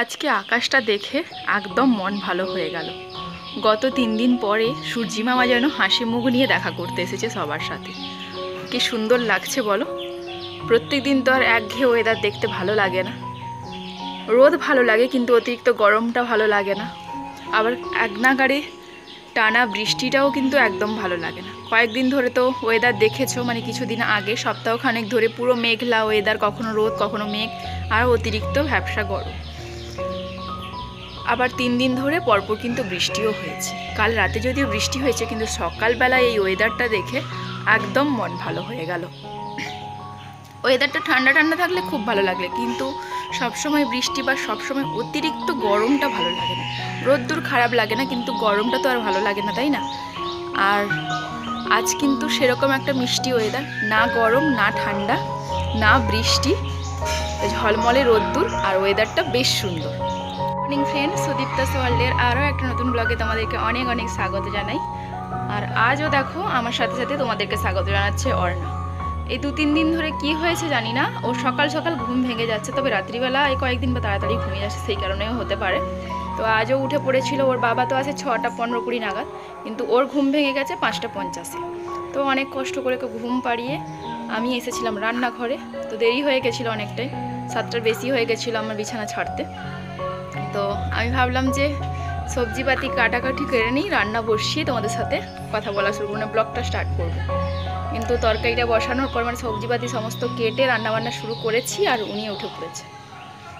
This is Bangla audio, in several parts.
আজকে আকাশটা দেখে একদম মন ভালো হয়ে গেল গত তিন দিন পরে সূর্যিমামা যেন হাসি মুখ নিয়ে দেখা করতে এসেছে সবার সাথে কি সুন্দর লাগছে বলো প্রত্যেক দিন তো আর একঘেয়ে ওয়েদার দেখতে ভালো লাগে না রোদ ভালো লাগে কিন্তু অতিরিক্ত গরমটা ভালো লাগে না আবার এক টানা বৃষ্টিটাও কিন্তু একদম ভালো লাগে না কয়েকদিন ধরে তো ওয়েদার দেখেছো মানে কিছুদিন আগে সপ্তাহখানেক ধরে পুরো মেঘলা ওয়েদার কখনো রোদ কখনো মেঘ আর অতিরিক্ত ভ্যাবসা গরম আবার তিন দিন ধরে পরপর কিন্তু বৃষ্টিও হয়েছে কাল রাতে যদিও বৃষ্টি হয়েছে কিন্তু সকালবেলায় এই ওয়েদারটা দেখে একদম মন ভালো হয়ে গেল ওয়েদারটা ঠান্ডা ঠান্ডা থাকলে খুব ভালো লাগে কিন্তু সবসময় বৃষ্টি বা সবসময় অতিরিক্ত গরমটা ভালো লাগে না রোদ্দুর খারাপ লাগে না কিন্তু গরমটা তো আর ভালো লাগে না তাই না আর আজ কিন্তু সেরকম একটা মিষ্টি ওয়েদার না গরম না ঠান্ডা না বৃষ্টি ঝলমলে রোদ্দুর আর ওয়েদারটা বেশ সুন্দর ইভিনিং ফ্রেন্ড সুদীপ্ত সোয়াল্ডের আরও একটা নতুন ব্লগে তোমাদেরকে অনেক অনেক স্বাগত জানাই আর আজও দেখো আমার সাথে সাথে তোমাদেরকে স্বাগত জানাচ্ছে অর্ণা এই দু তিন দিন ধরে কি হয়েছে জানি না ও সকাল সকাল ঘুম ভেঙে যাচ্ছে তবে রাত্রিবেলা এই কয়েকদিন বা তাড়াতাড়ি ঘুমিয়ে যাচ্ছে সেই কারণেও হতে পারে তো আজও উঠে পড়েছিল ওর বাবা তো আছে ছটা পনেরো কুড়ি নাগাদ কিন্তু ওর ঘুম ভেঙে গেছে পাঁচটা পঞ্চাশে তো অনেক কষ্ট করে ঘুম পাড়িয়ে আমি এসেছিলাম রান্নাঘরে তো দেরি হয়ে গেছিলো অনেকটাই সাতটার বেশি হয়ে গেছিলো আমার বিছানা ছাড়তে তো আমি ভাবলাম যে সবজিপাতি কাটাকাটি কেড়ে নিই রান্না বসিয়ে তোমাদের সাথে কথা বলা শুরু মানে ব্লগটা স্টার্ট করবো কিন্তু তরকারিটা বসানোর পর মানে সবজিপাতি সমস্ত কেটে রান্নাবান্না শুরু করেছি আর উনি উঠে পড়েছে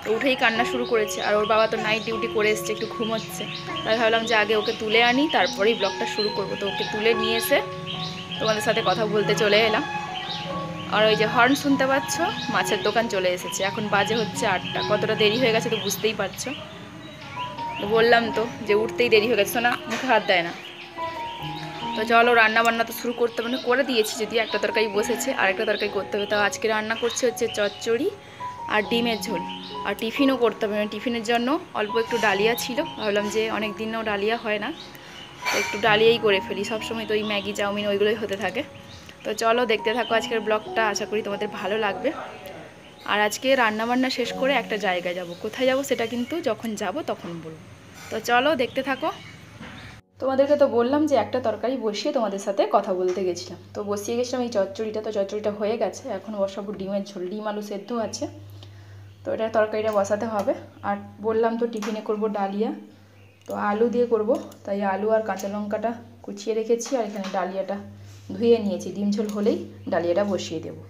তো উঠেই কান্না শুরু করেছে আর ওর বাবা তো নাইট ডিউটি করে এসছে একটু ঘুমোচ্ছে তাই ভাবলাম যে আগে ওকে তুলে আনি তারপরেই ব্লগটা শুরু করব তো ওকে তুলে নিয়ে এসে তোমাদের সাথে কথা বলতে চলে এলাম আর ওই যে হর্ন শুনতে পাচ্ছ মাছের দোকান চলে এসেছে এখন বাজে হচ্ছে আটটা কতটা দেরি হয়ে গেছে তো বুঝতেই পারছো বললাম তো যে উঠতেই দেরি হয়ে গেছে না মুখে হাত দেয় না তো চলো রান্না বান্না তো শুরু করতে মানে করে দিয়েছি যদি একটা তরকারি বসেছে আর একটা তরকারি করতে হবে তো আজকে রান্না করছে হচ্ছে চচ্চড়ি আর ডিমের ঝোল আর টিফিনও করতে হবে মানে টিফিনের জন্য অল্প একটু ডালিয়া ছিল ভাবলাম যে অনেক দিনও ডালিয়া হয় না একটু ডালিয়াই করে ফেলি সবসময় তো ওই ম্যাগি চাউমিন ওইগুলোই হতে থাকে তো চলো দেখতে থাকো আজকের ব্লগটা আশা করি তোমাদের ভালো লাগবে আর আজকে রান্নাবান্না শেষ করে একটা জায়গায় যাব কোথায় যাব সেটা কিন্তু যখন যাব তখন বলবো তো চলো দেখতে থাকো তোমাদেরকে তো বললাম যে একটা তরকারি বসিয়ে তোমাদের সাথে কথা বলতে গেছিলাম তো বসিয়ে গেছিলাম এই চচ্চড়িটা তো চচ্চড়িটা হয়ে গেছে এখন বসাবো ডিমের ঝোল ডিম আলু সেদ্ধ আছে তো এটা তরকারিটা বসাতে হবে আর বললাম তো টিফিনে করব ডালিয়া তো আলু দিয়ে করব তাই আলু আর কাঁচা লঙ্কাটা কুচিয়ে রেখেছি আর এখানে ডালিয়াটা ধুয়ে নিয়েছি ডিম ঝোল হলেই ডালিয়াটা বসিয়ে দেবো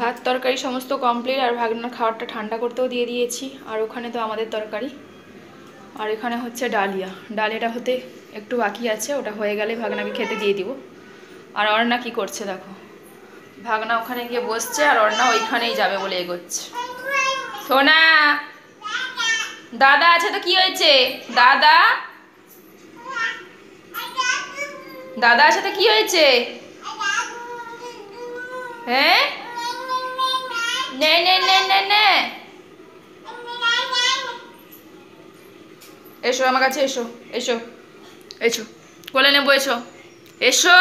ভাত তরকারি সমস্ত কমপ্লিট আর ভাগনার খাবারটা ঠান্ডা করতেও দিয়ে দিয়েছি আর ওখানে তো আমাদের তরকারি আর এখানে হচ্ছে ডালিয়া ডালিয়াটা হতে একটু বাকি আছে ওটা হয়ে গেলে ভাগনাকে খেতে দিয়ে দিব আর অর্ণা কি করছে দেখো ভাগনা ওখানে গিয়ে বসছে আর অর্ণা ওইখানেই যাবে বলে এগোচ্ছে সোনা দাদা আছে তো কি হয়েছে দাদা দাদা আছে তো কি হয়েছে হ্যাঁ নে নে নে নে নে এসো আমার কাছে এসো এসো এসো কোলে নেবো এসো এসো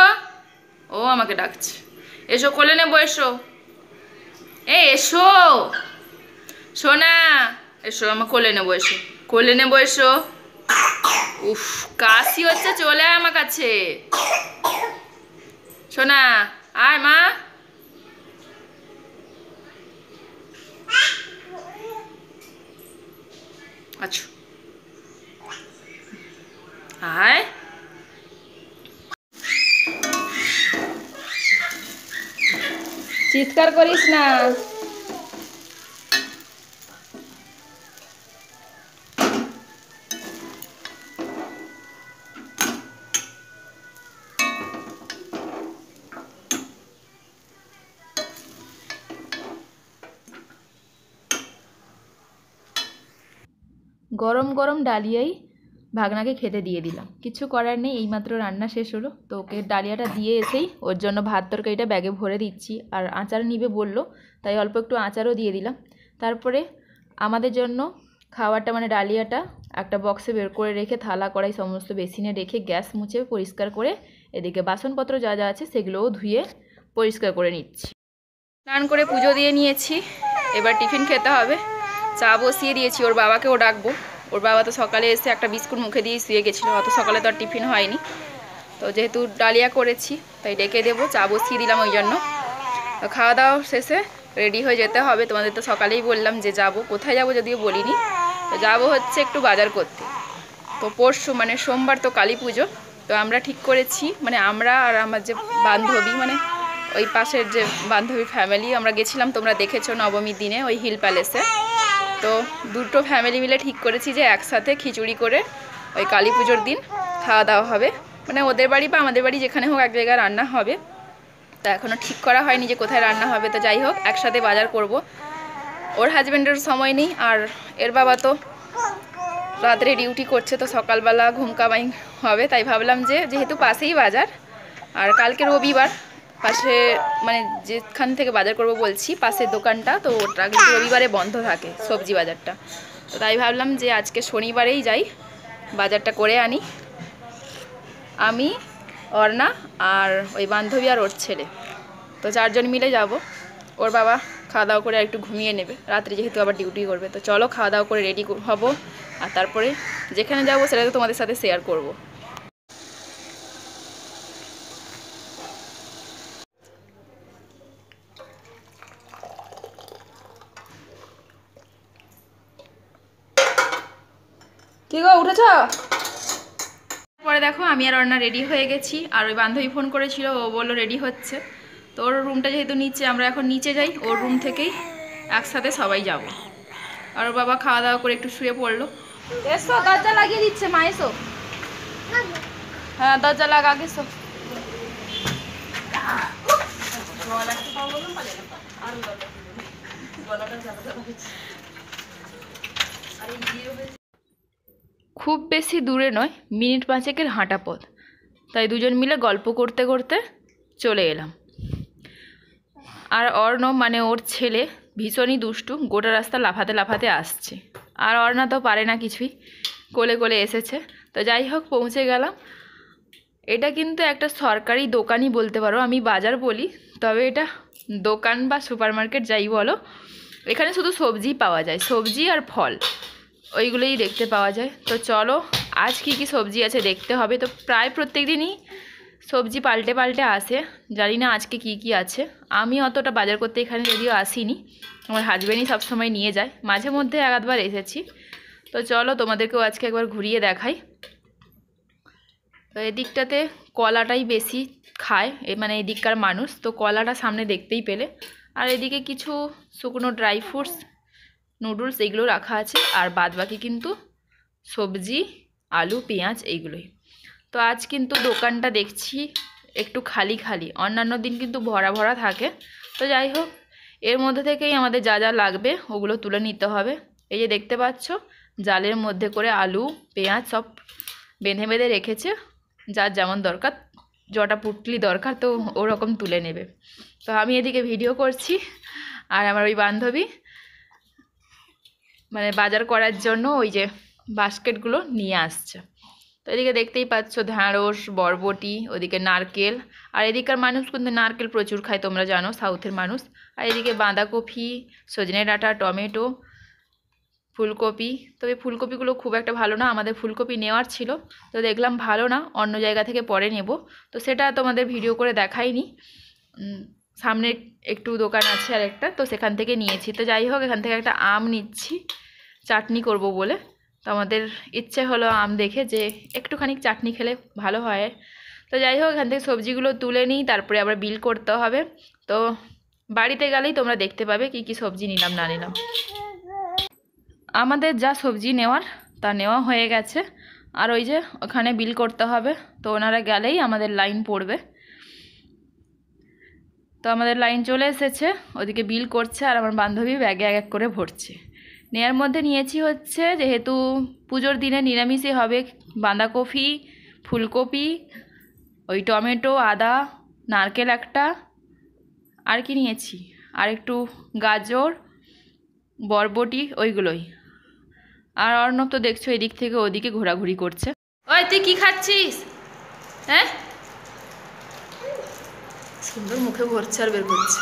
ও আমাকে ডাকছে এসো কোলে নেবো এসো এ এসো সোনা এসো আমার কোলে নেবো এসো কোলে নেবো এসো উফ কাশি হচ্ছে চলে আমার কাছে সোনা আয় মা আচ্ছা আয় চিৎকার করিস না গরম গরম ডালিয়াই ভাগনাকে খেতে দিয়ে দিলাম কিছু করার নেই এইমাত্র রান্না শেষ হলো তো ওকে ডালিয়াটা দিয়ে এসেই ওর জন্য ভাত তরকারিটা ব্যাগে ভরে দিচ্ছি আর আচার নিবে বললো তাই অল্প একটু আচারও দিয়ে দিলাম তারপরে আমাদের জন্য খাবারটা মানে ডালিয়াটা একটা বক্সে বের করে রেখে থালা কড়াই সমস্ত বেসিনে রেখে গ্যাস মুছে পরিষ্কার করে এদিকে বাসনপত্র যা যা আছে সেগুলোও ধুয়ে পরিষ্কার করে নিচ্ছি স্নান করে পুজো দিয়ে নিয়েছি এবার টিফিন খেতে হবে চা বসিয়ে দিয়েছি ওর বাবাকেও ডাকবো ওর বাবা তো সকালে এসে একটা বিস্কুট মুখে দিয়ে শুয়ে গেছিলো অত সকালে তো আর টিফিন হয়নি তো যেহেতু ডালিয়া করেছি তাই ডেকে দেবো চা বসিয়ে দিলাম ওই জন্য তো খাওয়া দাওয়া শেষে রেডি হয়ে যেতে হবে তোমাদের তো সকালেই বললাম যে যাব কোথায় যাব যদিও বলিনি তো যাবো হচ্ছে একটু বাজার করতে তো পরশু মানে সোমবার তো কালী পুজো তো আমরা ঠিক করেছি মানে আমরা আর আমার যে বান্ধবী মানে ওই পাশের যে বান্ধবী ফ্যামিলি আমরা গেছিলাম তোমরা দেখেছো নবমীর দিনে ওই হিল প্যালেসে তো দুটো ফ্যামিলি মিলে ঠিক করেছি যে একসাথে খিচুড়ি করে ওই কালী পুজোর দিন খাওয়া দাওয়া হবে মানে ওদের বাড়ি বা আমাদের বাড়ি যেখানে হোক এক জায়গায় রান্না হবে তা এখনও ঠিক করা হয়নি যে কোথায় রান্না হবে তো যাই হোক একসাথে বাজার করব ওর হাজব্যান্ডের সময় নেই আর এর বাবা তো রাত্রে ডিউটি করছে তো সকালবেলা ঘুমকাবাই হবে তাই ভাবলাম যে যেহেতু পাশেই বাজার আর কালকে রবিবার পাশে মানে যেখান থেকে বাজার করব বলছি পাশে দোকানটা তো ওটা কিন্তু রবিবারে বন্ধ থাকে সবজি বাজারটা তো তাই ভাবলাম যে আজকে শনিবারেই যাই বাজারটা করে আনি আমি অর্ণা আর ওই বান্ধবী আর ওর ছেলে তো চারজন মিলে যাব ওর বাবা খাওয়া দাওয়া করে একটু ঘুমিয়ে নেবে রাত্রে যেহেতু আবার ডিউটি করবে তো চলো খাওয়া দাওয়া করে রেডি হব আর তারপরে যেখানে যাবো সেটা তোমাদের সাথে শেয়ার করব দিগো উঠেছ পরে দেখো আমি আর অন্না রেডি হয়ে গেছি আর ওই বান্ধবী ফোন করেছিল ও বললো রেডি হচ্ছে তো ওর রুমটা যেহেতু নিচে আমরা এখন নিচে যাই ওর রুম থেকেই একসাথে সবাই যাব আর ওর বাবা খাওয়া দাওয়া করে একটু শুয়ে পড়লো এসো দরজা লাগিয়ে দিচ্ছে মা এসো হ্যাঁ দরজা লাগা গেছো খুব বেশি দূরে নয় মিনিট পাঁচেকের হাঁটা পথ তাই দুজন মিলে গল্প করতে করতে চলে এলাম আর অর্ণ মানে ওর ছেলে ভীষণই দুষ্টু গোটা রাস্তা লাফাতে লাফাতে আসছে আর অর্ণা তো পারে না কিছুই কোলে কোলে এসেছে তো যাই হোক পৌঁছে গেলাম এটা কিন্তু একটা সরকারি দোকানই বলতে পারো আমি বাজার বলি তবে এটা দোকান বা সুপার মার্কেট যাই বলো এখানে শুধু সবজি পাওয়া যায় সবজি আর ফল ওইগুলোই দেখতে পাওয়া যায় তো চলো আজ কি কি সবজি আছে দেখতে হবে তো প্রায় প্রত্যেক দিনই সবজি পাল্টে পাল্টে আসে জানি না আজকে কি কি আছে আমি অতটা বাজার করতে এখানে যদিও আসিনি আমার হাজব্যান্ডই সবসময় নিয়ে যায় মাঝে মধ্যে আধবার এসেছি তো চলো তোমাদেরকেও আজকে একবার ঘুরিয়ে দেখাই তো এদিকটাতে কলাটাই বেশি খায় এ মানে এদিককার মানুষ তো কলাটা সামনে দেখতেই পেলে আর এদিকে কিছু শুকনো ড্রাই ফ্রুটস নুডলস এইগুলো রাখা আছে আর বাদ বাকি কিন্তু সবজি আলু পেঁয়াজ এইগুলোই তো আজ কিন্তু দোকানটা দেখছি একটু খালি খালি অন্যান্য দিন কিন্তু ভরা ভরা থাকে তো যাই হোক এর মধ্যে থেকেই আমাদের যা যা লাগবে ওগুলো তুলে নিতে হবে এই যে দেখতে পাচ্ছ জালের মধ্যে করে আলু পেঁয়াজ সব বেঁধে বেঁধে রেখেছে যার যেমন দরকার জটা পুটলি দরকার তো ওরকম তুলে নেবে তো আমি এদিকে ভিডিও করছি আর আমার ওই বান্ধবী মানে বাজার করার জন্য ওই যে বাস্কেটগুলো নিয়ে আসছে তো এদিকে দেখতেই পাচ্ছ ঢ্যাঁড়স বরবটি ওদিকে নারকেল আর এদিককার মানুষ কিন্তু নারকেল প্রচুর খায় তোমরা জানো সাউথের মানুষ আর এদিকে বাঁধাকপি সজনে ডাঁটা টমেটো ফুলকপি তবে ফুলকপিগুলো খুব একটা ভালো না আমাদের ফুলকপি নেওয়ার ছিল তো দেখলাম ভালো না অন্য জায়গা থেকে পরে নেব তো সেটা তোমাদের ভিডিও করে দেখাইনি সামনে একটু দোকান আছে আর একটা তো সেখান থেকে নিয়েছি তো যাই হোক এখান থেকে একটা আম নিচ্ছি চাটনি করব বলে তো আমাদের ইচ্ছে হলো আম দেখে যে একটুখানি চাটনি খেলে ভালো হয় তো যাই হোক এখান থেকে সবজিগুলো তুলে নিই তারপরে আবার বিল করতে হবে তো বাড়িতে গেলেই তোমরা দেখতে পাবে কি কি সবজি নিলাম না নিলাম আমাদের যা সবজি নেওয়ার তা নেওয়া হয়ে গেছে আর ওই যে ওখানে বিল করতে হবে তো ওনারা গেলেই আমাদের লাইন পড়বে তো আমাদের লাইন চলে এসেছে ওদিকে বিল করছে আর আমার বান্ধবী ব্যাগে এক এক করে ভরছে নেয়ার মধ্যে নিয়েছি হচ্ছে যেহেতু পুজোর দিনে নিরামিষই হবে বাঁধাকপি ফুলকপি ওই টমেটো আদা নারকেল একটা আর কি নিয়েছি আর একটু গাজর বরবটি ওইগুলোই আর অর্ণব তো দেখছো এদিক থেকে ওদিকে ঘোরাঘুরি করছে ওই তুই কি খাচ্ছিস হ্যাঁ সুন্দর মুখে ভরছে আর বের করছে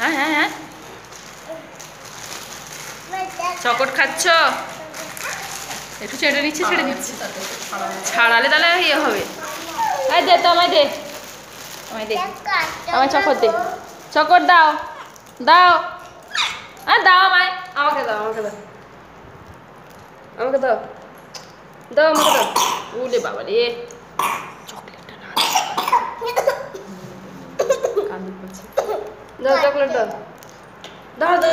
হ্যাঁ হ্যাঁ হ্যাঁ চকট খাচ্ছ একটু ছেড়ে নিচ্ছে ছেড়ে নিচ্ছে ছাড়ালে তাহলে ইয়ে হবে আরে দে তো আমায় দে আমায় দে আমায় চকর দে চকর দাও দাও আর দাও আমায় আমাকে দাও আমাকে দাও আমাকে দাও দাও আমাকে দাও উলে বাবা রে চকলেটটা না দাও দে দে দে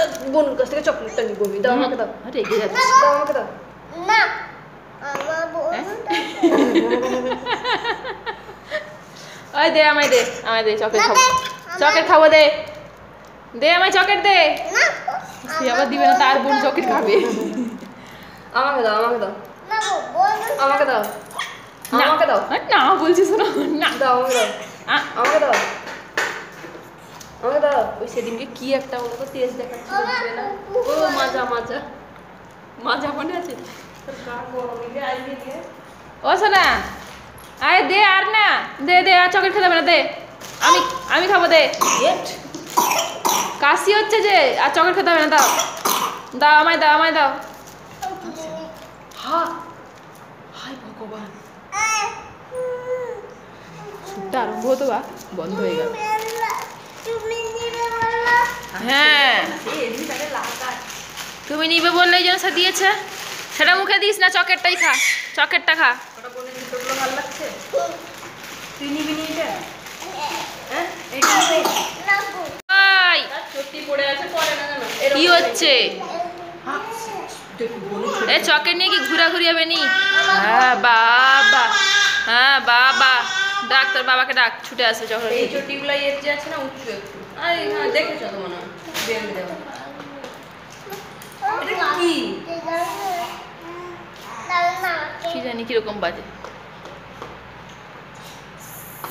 চকলেট চকলেট দে দে চকলেট দে তার বোন চকলেট খাবে আমাকে দাও আমাকে দাও আমাকে দাও আমাকে দাও না বলছিস না দাও আমাকে দাও আমাকে দাও ওই সেদিনকে একটা তেজ ও মাজা মাজা মনে আছে ও আরে দে আর না দে দে আর চকলেট খেতে না দে আমি আমি খাবো দে কাশি হচ্ছে যে আর চকলেট খেতে হবে না দাও দাও আমায় দাও আমায় দাও হা হাই ভগবান আরম্ভ হতো বা বন্ধ হয়ে গেল হ্যাঁ তুমি নিবে বললে যেন সে দিয়েছে সেটা মুখে দিস না চকেরটাই খা চকেরটা খা কি হচ্ছে এ চকের নিয়ে কি ঘুরা ঘুরি হবে নি হ্যাঁ বাবা হ্যাঁ বাবা ডাক তোর বাবাকে ডাক ছুটে আসবে যখন এই যে টিউবলাই এর যে আছে না উঁচু একটু আরে হ্যাঁ দেখেছো তো মনে হয় বেরিয়ে এটা কি কি জানি কিরকম বাজে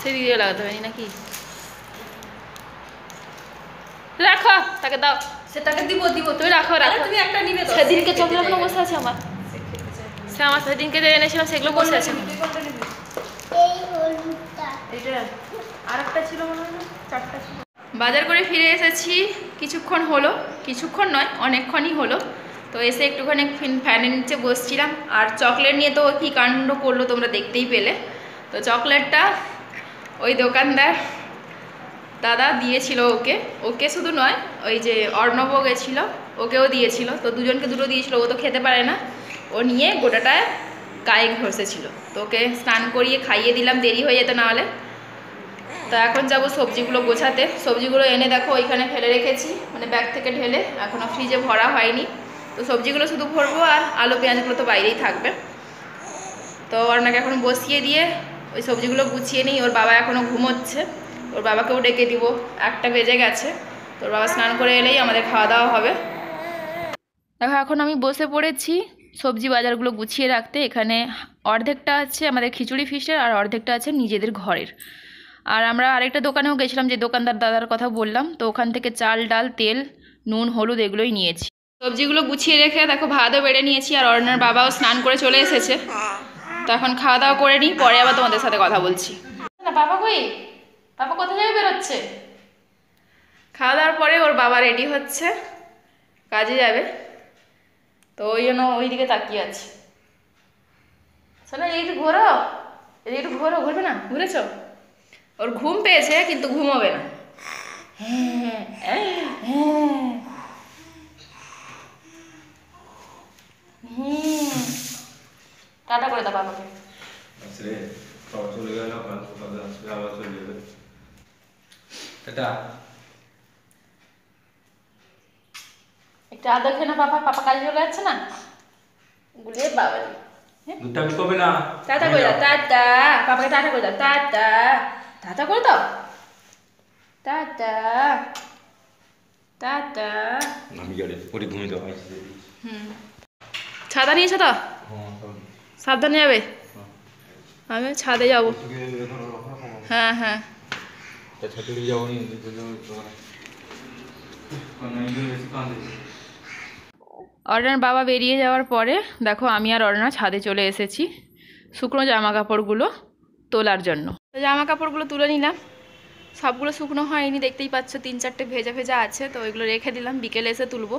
সেদিকে লাগাতে পারি নাকি রাখো তাকে দাও সে সেটাকে দিব দিব তুমি রাখো রাখো তুমি একটা নিবে তো সেদিনকে চকলেট বসে আছে আমার সে আমার সেদিনকে যে এনেছিলাম সেগুলো বসে আছে ছিল বাজার করে ফিরে এসেছি কিছুক্ষণ হলো কিছুক্ষণ নয় অনেকক্ষণই হলো তো এসে একটুখানি ফিন ফ্যানের নিচে বসছিলাম আর চকলেট নিয়ে তো কী কাণ্ড করলো তোমরা দেখতেই পেলে তো চকলেটটা ওই দোকানদার দাদা দিয়েছিল ওকে ওকে শুধু নয় ওই যে অর্ণব গেছিলো ওকেও দিয়েছিল তো দুজনকে দুটো দিয়েছিল ও তো খেতে পারে না ও নিয়ে গোটাটায় গায়ে ঘষেছিল তো ওকে স্নান করিয়ে খাইয়ে দিলাম দেরি হয়ে যেত নাহলে তো এখন যাব সবজিগুলো গোছাতে সবজিগুলো এনে দেখো ওইখানে ফেলে রেখেছি মানে ব্যাগ থেকে ঢেলে এখনও ফ্রিজে ভরা হয়নি তো সবজিগুলো শুধু ভরবো আর আলু পেঁয়াজগুলো তো বাইরেই থাকবে তো অর্ণাকে এখন বসিয়ে দিয়ে ওই সবজিগুলো গুছিয়ে নিই ওর বাবা এখনও ঘুমোচ্ছে ওর বাবাকেও ডেকে দিব একটা বেজে গেছে তোর বাবা স্নান করে এলেই আমাদের খাওয়া দাওয়া হবে দেখো এখন আমি বসে পড়েছি সবজি বাজারগুলো গুছিয়ে রাখতে এখানে অর্ধেকটা আছে আমাদের খিচুড়ি ফিশের আর অর্ধেকটা আছে নিজেদের ঘরের আর আমরা আরেকটা দোকানেও গেছিলাম যে দোকানদার দাদার কথা বললাম তো ওখান থেকে চাল ডাল তেল নুন হলুদ এগুলোই নিয়েছি সবজিগুলো গুছিয়ে রেখে দেখো ভাতও বেড়ে নিয়েছি আর অরণ্যর বাবাও স্নান করে চলে এসেছে তো এখন খাওয়া দাওয়া করে নিই পরে আবার তোমাদের সাথে কথা বলছি না বাবা কই বাবা যাবে বেরোচ্ছে খাওয়া দাওয়ার পরে ওর বাবা রেডি হচ্ছে কাজে যাবে তো ওই জন্য ওই দিকে তাকিয়ে আছি শোনা এইটু ঘোরো একটু ঘোরো ঘুরবে না ঘুরেছ ওর ঘুম পেয়েছে কিন্তু ঘুমাবে না টাটা করে দাও বাবাকে আচ্ছা, চলে গেল টাটা একটা আদা খেয়ে না পাপা পাপা কাজে চলে যাচ্ছে না গুলিয়ে বাবা হ্যাঁ? দুধটা কি করবে না টাটা করে দাও টাটা পাপাকে টাটা করে দাও টাটা টাটা কই দাও টাটা টাটা আমি গেলে পরে ঘুমিয়ে দাও হুম ছাতা নিয়েছো তো হ্যাঁ, সাবধানে যাবে হ্যাঁ। আমি ছাদে যাব হ্যাঁ হ্যাঁ ছাদে তো তো যাবো মানে অর্ণার বাবা বেরিয়ে যাওয়ার পরে দেখো আমি আর অর্ণা ছাদে চলে এসেছি শুকনো জামা কাপড়গুলো তোলার জন্য জামা কাপড়গুলো তুলে নিলাম সবগুলো শুকনো হয়নি দেখতেই পাচ্ছ তিন চারটে ভেজা ভেজা আছে তো ওইগুলো রেখে দিলাম বিকেলে এসে তুলবো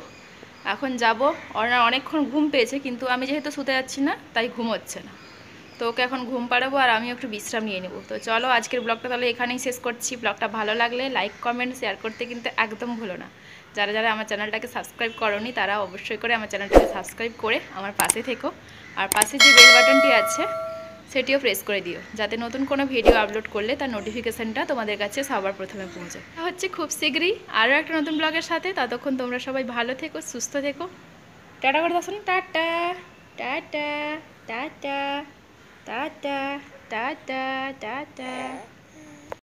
এখন যাব অর্ণার অনেকক্ষণ ঘুম পেয়েছে কিন্তু আমি যেহেতু শুতে যাচ্ছি না তাই ঘুম হচ্ছে না তো ওকে এখন ঘুম পাড়াবো আর আমি একটু বিশ্রাম নিয়ে নেবো তো চলো আজকের ব্লগটা তাহলে এখানেই শেষ করছি ব্লগটা ভালো লাগলে লাইক কমেন্ট শেয়ার করতে কিন্তু একদম ভুলো না যারা যারা আমার চ্যানেলটাকে সাবস্ক্রাইব করনি তারা অবশ্যই করে আমার চ্যানেলটাকে সাবস্ক্রাইব করে আমার পাশে থেকো আর পাশে যে বেল বাটনটি আছে সেটিও প্রেস করে দিও যাতে নতুন কোনো ভিডিও আপলোড করলে তার নোটিফিকেশানটা তোমাদের কাছে সবার প্রথমে পৌঁছায় হচ্ছে খুব শীঘ্রই আরও একটা নতুন ব্লগের সাথে ততক্ষণ তোমরা সবাই ভালো থেকো সুস্থ থেকো টাটা করে দাও ta-ta ta-ta ta-ta da da da da da eh.